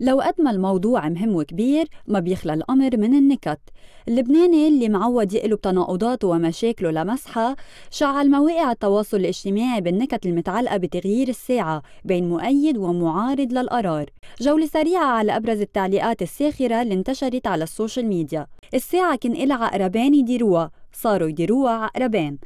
لو قد ما الموضوع مهم وكبير ما بيخلى الأمر من النكت اللبناني اللي معود يقلب تناقضاته ومشاكله لمسحة شعل مواقع التواصل الاجتماعي بالنكت المتعلقة بتغيير الساعة بين مؤيد ومعارض للقرار جولة سريعة على أبرز التعليقات الساخرة اللي انتشرت على السوشيال ميديا الساعة كان إلها عقربان يديروها صاروا يديروها عقربان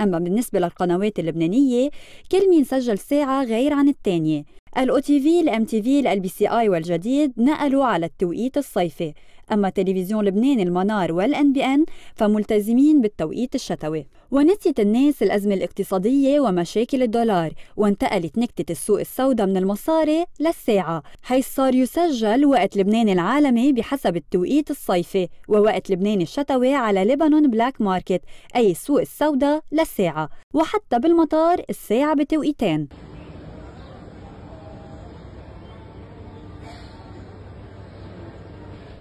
أما بالنسبة للقنوات اللبنانية كل مين سجل ساعة غير عن الثانية الأو تي في، الأم تي في، الأل بي سي آي والجديد نقلوا على التوقيت الصيفي، أما تلفزيون لبنان المنار والأن بي أن فملتزمين بالتوقيت الشتوي، ونسيت الناس الأزمة الاقتصادية ومشاكل الدولار، وانتقلت نكتة السوق السوداء من المصاري للساعة، حيث صار يسجل وقت لبنان العالمي بحسب التوقيت الصيفي، ووقت لبنان الشتوي على لبنان بلاك ماركت، أي السوق السوداء للساعة، وحتى بالمطار الساعة بتوقيتين.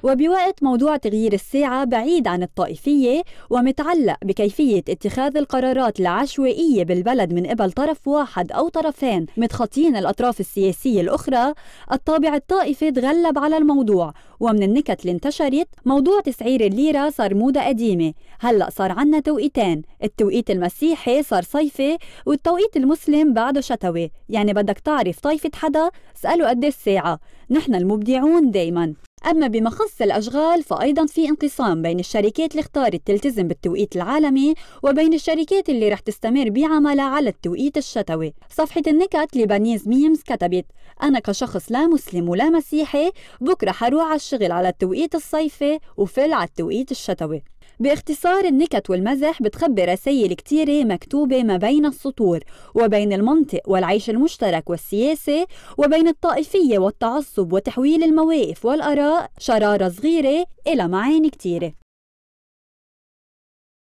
وبوقت موضوع تغيير الساعة بعيد عن الطائفية ومتعلق بكيفية اتخاذ القرارات العشوائية بالبلد من قبل طرف واحد أو طرفين متخطين الأطراف السياسية الأخرى الطابع الطائفي تغلب على الموضوع ومن النكت اللي انتشرت موضوع تسعير الليرة صار موضة قديمة هلأ صار عنا توقيتين التوقيت المسيحي صار صيفي والتوقيت المسلم بعده شتوي يعني بدك تعرف طائفة حدا سألوا قد الساعة نحن المبدعون دايماً أما بما خص الأشغال فأيضا في انقسام بين الشركات اللي اختارت تلتزم بالتوقيت العالمي وبين الشركات اللي رح تستمر بعملها على التوقيت الشتوي صفحة النكت لبنيز ميمز كتبت أنا كشخص لا مسلم ولا مسيحي بكرة حروح على الشغل على التوقيت الصيفي وفل على التوقيت الشتوي باختصار النكت والمزح بتخبي رسائل كتيرة مكتوبة ما بين السطور وبين المنطق والعيش المشترك والسياسة وبين الطائفية والتعصب وتحويل المواقف والآراء شرارة صغيرة إلى معاني كتيرة